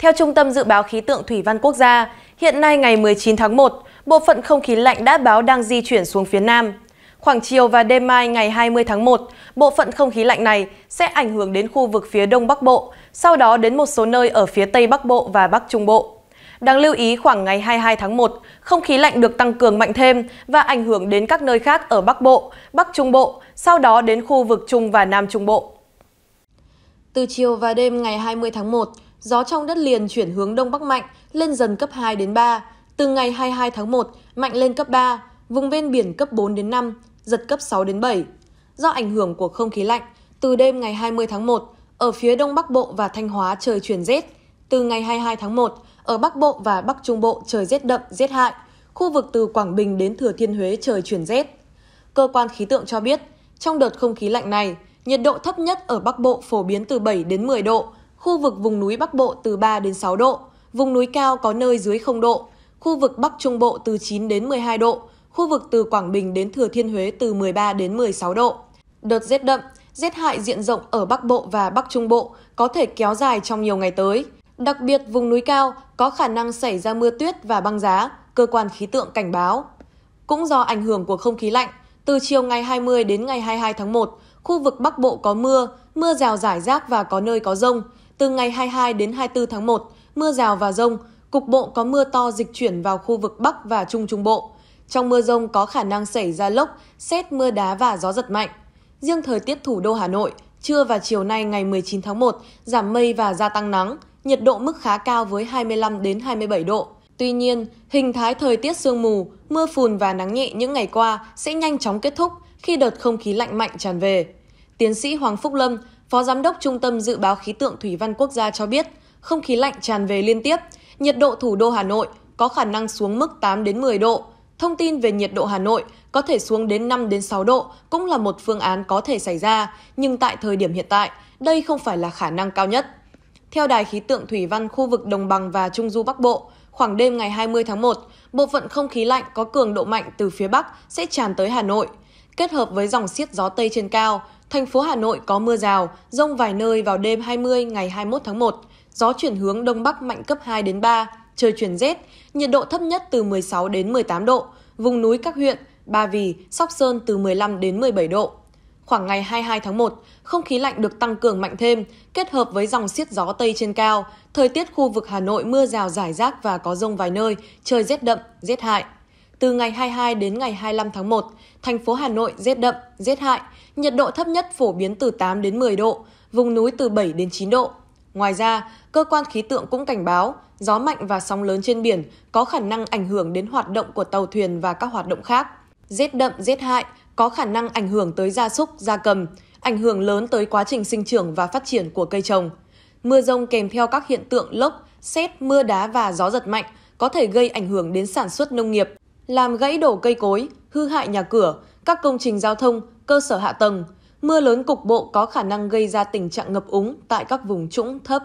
Theo Trung tâm Dự báo Khí tượng Thủy văn Quốc gia, hiện nay ngày 19 tháng 1, bộ phận không khí lạnh đã báo đang di chuyển xuống phía Nam. Khoảng chiều và đêm mai ngày 20 tháng 1, bộ phận không khí lạnh này sẽ ảnh hưởng đến khu vực phía Đông Bắc Bộ, sau đó đến một số nơi ở phía Tây Bắc Bộ và Bắc Trung Bộ. Đáng lưu ý khoảng ngày 22 tháng 1, không khí lạnh được tăng cường mạnh thêm và ảnh hưởng đến các nơi khác ở Bắc Bộ, Bắc Trung Bộ, sau đó đến khu vực Trung và Nam Trung Bộ. Từ chiều và đêm ngày 20 tháng 1, gió trong đất liền chuyển hướng Đông Bắc mạnh, lên dần cấp 2 đến 3. Từ ngày 22 tháng 1, mạnh lên cấp 3, vùng ven biển cấp 4 đến 5, giật cấp 6 đến 7. Do ảnh hưởng của không khí lạnh, từ đêm ngày 20 tháng 1, ở phía Đông Bắc Bộ và Thanh Hóa trời chuyển rét. Từ ngày 22 tháng 1, ở Bắc Bộ và Bắc Trung Bộ trời rét đậm, rét hại. Khu vực từ Quảng Bình đến Thừa Thiên Huế trời chuyển rét. Cơ quan khí tượng cho biết, trong đợt không khí lạnh này, nhiệt độ thấp nhất ở Bắc Bộ phổ biến từ 7 đến 10 độ, khu vực vùng núi Bắc Bộ từ 3 đến 6 độ, vùng núi cao có nơi dưới 0 độ, khu vực Bắc Trung Bộ từ 9 đến 12 độ, khu vực từ Quảng Bình đến Thừa Thiên Huế từ 13 đến 16 độ. Đợt rét đậm, rét hại diện rộng ở Bắc Bộ và Bắc Trung Bộ có thể kéo dài trong nhiều ngày tới. Đặc biệt vùng núi cao có khả năng xảy ra mưa tuyết và băng giá, cơ quan khí tượng cảnh báo. Cũng do ảnh hưởng của không khí lạnh, từ chiều ngày 20 đến ngày 22 tháng 1, khu vực Bắc Bộ có mưa, mưa rào rải rác và có nơi có rông. Từ ngày 22 đến 24 tháng 1, mưa rào và rông, cục bộ có mưa to dịch chuyển vào khu vực Bắc và Trung Trung Bộ. Trong mưa rông có khả năng xảy ra lốc, xét mưa đá và gió giật mạnh. Riêng thời tiết thủ đô Hà Nội, trưa và chiều nay ngày 19 tháng 1, giảm mây và gia tăng nắng, nhiệt độ mức khá cao với 25 đến 27 độ. Tuy nhiên, hình thái thời tiết sương mù, mưa phùn và nắng nhẹ những ngày qua sẽ nhanh chóng kết thúc khi đợt không khí lạnh mạnh tràn về. Tiến sĩ Hoàng Phúc Lâm, Phó Giám đốc Trung tâm Dự báo Khí tượng Thủy văn Quốc gia cho biết, không khí lạnh tràn về liên tiếp, nhiệt độ thủ đô Hà Nội có khả năng xuống mức 8 đến 10 độ. Thông tin về nhiệt độ Hà Nội có thể xuống đến 5 đến 6 độ cũng là một phương án có thể xảy ra, nhưng tại thời điểm hiện tại, đây không phải là khả năng cao nhất. Theo Đài khí tượng thủy văn khu vực Đồng bằng và Trung du Bắc Bộ, khoảng đêm ngày 20 tháng 1, bộ phận không khí lạnh có cường độ mạnh từ phía Bắc sẽ tràn tới Hà Nội. Kết hợp với dòng xiết gió Tây trên cao, Thành phố Hà Nội có mưa rào, rông vài nơi vào đêm 20 ngày 21 tháng 1, gió chuyển hướng đông bắc mạnh cấp 2 đến 3, trời chuyển rét, nhiệt độ thấp nhất từ 16 đến 18 độ, vùng núi các huyện Ba Vì, Sóc Sơn từ 15 đến 17 độ. Khoảng ngày 22 tháng 1, không khí lạnh được tăng cường mạnh thêm, kết hợp với dòng xiết gió Tây trên cao, thời tiết khu vực Hà Nội mưa rào rải rác và có rông vài nơi, trời rét đậm, rét hại từ ngày 22 đến ngày 25 tháng 1, thành phố Hà Nội rét đậm, rét hại, nhiệt độ thấp nhất phổ biến từ 8 đến 10 độ, vùng núi từ 7 đến 9 độ. Ngoài ra, cơ quan khí tượng cũng cảnh báo gió mạnh và sóng lớn trên biển có khả năng ảnh hưởng đến hoạt động của tàu thuyền và các hoạt động khác. Rét đậm, rét hại có khả năng ảnh hưởng tới gia súc, gia cầm, ảnh hưởng lớn tới quá trình sinh trưởng và phát triển của cây trồng. Mưa rông kèm theo các hiện tượng lốc, xét, mưa đá và gió giật mạnh có thể gây ảnh hưởng đến sản xuất nông nghiệp, làm gãy đổ cây cối, hư hại nhà cửa, các công trình giao thông, cơ sở hạ tầng. Mưa lớn cục bộ có khả năng gây ra tình trạng ngập úng tại các vùng trũng thấp.